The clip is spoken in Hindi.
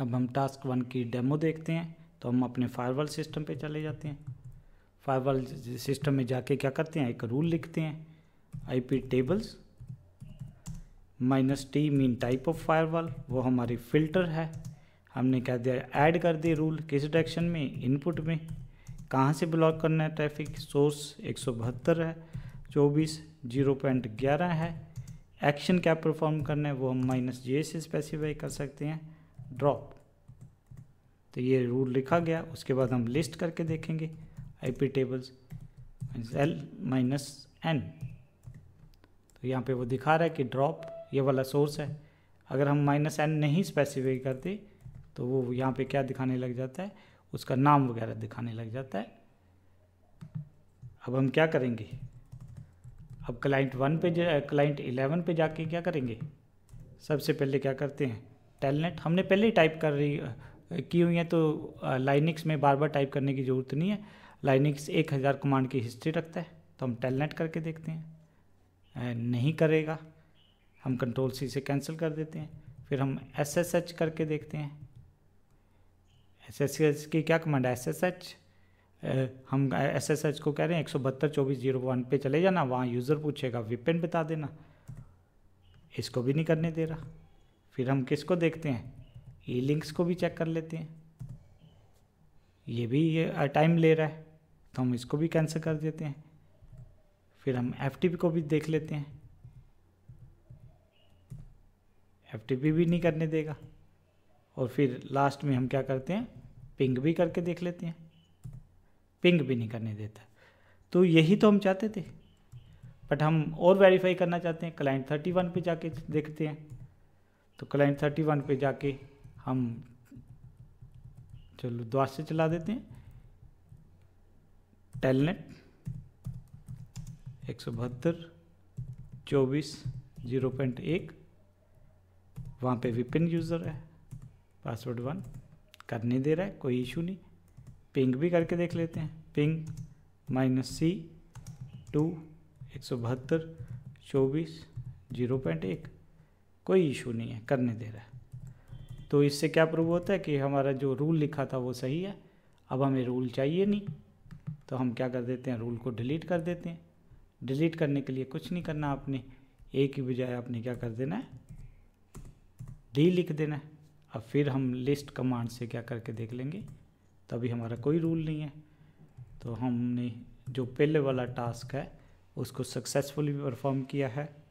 अब हम टास्क वन की डेमो देखते हैं तो हम अपने फायरवॉल सिस्टम पे चले जाते हैं फायरवॉल सिस्टम में जाके क्या करते हैं एक रूल लिखते हैं IP tables minus T mean type of firewall वो हमारी फिल्टर है हमने कह दिया ऐड कर दिए रूल किस डायरेक्शन में इनपुट में कहाँ से ब्लॉक करना है ट्रैफिक सोर्स एक सौ बहत्तर है चौबीस जीरो पॉइंट ग्यारह है एक्शन क्या परफॉर्म करना है वो हम माइनस जे से स्पेसिफाई कर सकते हैं ड्रॉप तो ये रूल लिखा गया उसके बाद हम लिस्ट करके देखेंगे I P tables L minus N तो यहाँ पे वो दिखा रहा है कि ड्रॉप ये वाला सोर्स है अगर हम माइनस एन नहीं स्पेसिफाई करते तो वो यहाँ पे क्या दिखाने लग जाता है उसका नाम वगैरह दिखाने लग जाता है अब हम क्या करेंगे अब क्लाइंट वन पे क्लाइंट इलेवन पे जाके क्या करेंगे सबसे पहले क्या करते हैं टेलनेट हमने पहले ही टाइप कर रही की हुई है तो लाइनिक्स में बार बार टाइप करने की ज़रूरत नहीं है लाइनिक्स एक हज़ार कमांड की हिस्ट्री रखता है तो हम टेलनेट करके देखते हैं नहीं करेगा हम कंट्रोल सी से कैंसिल कर देते हैं फिर हम एस एस एच करके देखते हैं एस एस एच की क्या कमांड है एस एस एच हम एस एस एच को कह रहे हैं एक सौ बहत्तर चौबीस जीरो वन पे चले जाना वहाँ यूज़र पूछेगा विपिन बता देना इसको भी नहीं करने दे रहा फिर हम किसको देखते हैं ई लिंक्स को भी चेक कर लेते हैं ये भी ये टाइम ले रहा है तो हम इसको भी कैंसिल कर देते हैं फिर हम एफ को भी देख लेते हैं एफ भी नहीं करने देगा और फिर लास्ट में हम क्या करते हैं पिंग भी करके देख लेते हैं पिंग भी नहीं करने देता तो यही तो हम चाहते थे बट हम और वेरीफाई करना चाहते हैं क्लाइंट थर्टी वन पर जाके देखते हैं तो क्लाइंट थर्टी वन पर जाके हम चलो द्वार से चला देते हैं टेलनेट एक सौ बहत्तर चौबीस जीरो पॉइंट एक वहाँ पर विपिन यूज़र है पासवर्ड वन कर नहीं दे रहा है कोई इशू नहीं पिंग भी करके देख लेते हैं पिंग माइनस सी टू एक सौ बहत्तर चौबीस जीरो पॉइंट एक कोई इशू नहीं है करने दे रहा है तो इससे क्या प्रूव होता है कि हमारा जो रूल लिखा था वो सही है अब हमें रूल चाहिए नहीं तो हम क्या कर देते हैं रूल को डिलीट कर देते हैं डिलीट करने के लिए कुछ नहीं करना आपने ए की बजाय आपने क्या कर देना है डी लिख देना है अब फिर हम लिस्ट कमांड से क्या करके देख लेंगे तभी हमारा कोई रूल नहीं है तो हमने जो पहले वाला टास्क है उसको सक्सेसफुली परफॉर्म किया है